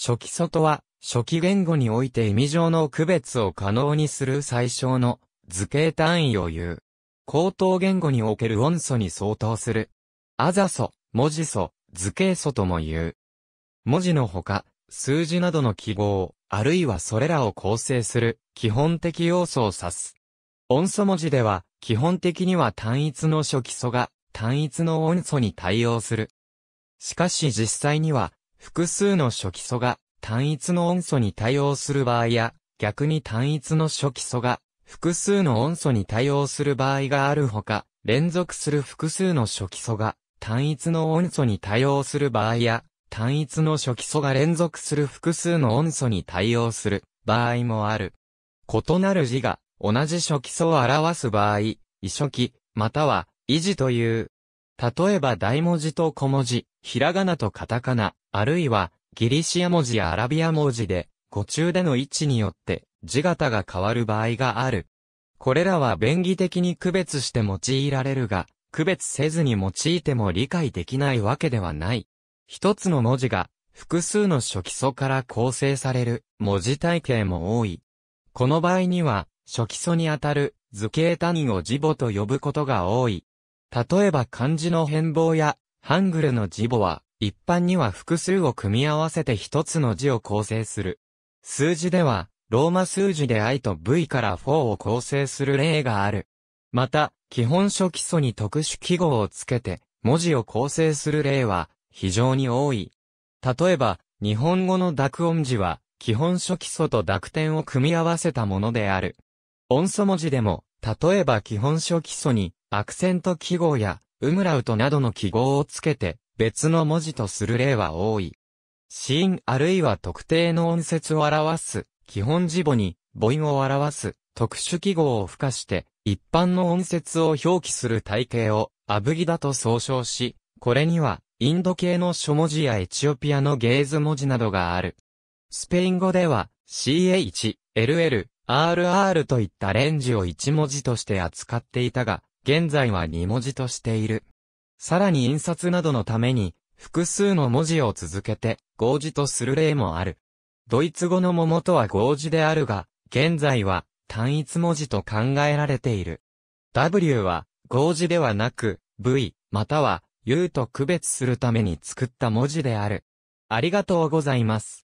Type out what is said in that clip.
初期素とは、初期言語において意味上の区別を可能にする最小の図形単位を言う。口頭言語における音素に相当する。あざ素、文字素、図形素とも言う。文字のほか、数字などの記号、あるいはそれらを構成する基本的要素を指す。音素文字では、基本的には単一の初期素が単一の音素に対応する。しかし実際には、複数の初期素が単一の音素に対応する場合や、逆に単一の初期素が複数の音素に対応する場合があるほか、連続する複数の初期素が単一の音素に対応する場合や、単一の初期素が連続する複数の音素に対応する場合もある。異なる字が同じ初期素を表す場合、異初期、または異字という例えば大文字と小文字、ひらがなとカタカナ、あるいはギリシア文字やアラビア文字で、語中での位置によって字型が変わる場合がある。これらは便宜的に区別して用いられるが、区別せずに用いても理解できないわけではない。一つの文字が複数の初期素から構成される文字体系も多い。この場合には初期素にあたる図形単位を字母と呼ぶことが多い。例えば漢字の変貌や、ハングルの字母は、一般には複数を組み合わせて一つの字を構成する。数字では、ローマ数字で i と v から4を構成する例がある。また、基本書基礎に特殊記号をつけて、文字を構成する例は、非常に多い。例えば、日本語の濁音字は、基本書基礎と濁点を組み合わせたものである。音素文字でも、例えば基本書基礎に、アクセント記号や、ウムラウトなどの記号をつけて、別の文字とする例は多い。子音あるいは特定の音節を表す、基本字母に、母音を表す、特殊記号を付加して、一般の音節を表記する体系を、アブギだと総称し、これには、インド系の書文字やエチオピアのゲーズ文字などがある。スペイン語では、CH、LL、RR といったレンジを一文字として扱っていたが、現在は2文字としている。さらに印刷などのために、複数の文字を続けて、合字とする例もある。ドイツ語の桃とは合字であるが、現在は単一文字と考えられている。W は合字ではなく、V、または U と区別するために作った文字である。ありがとうございます。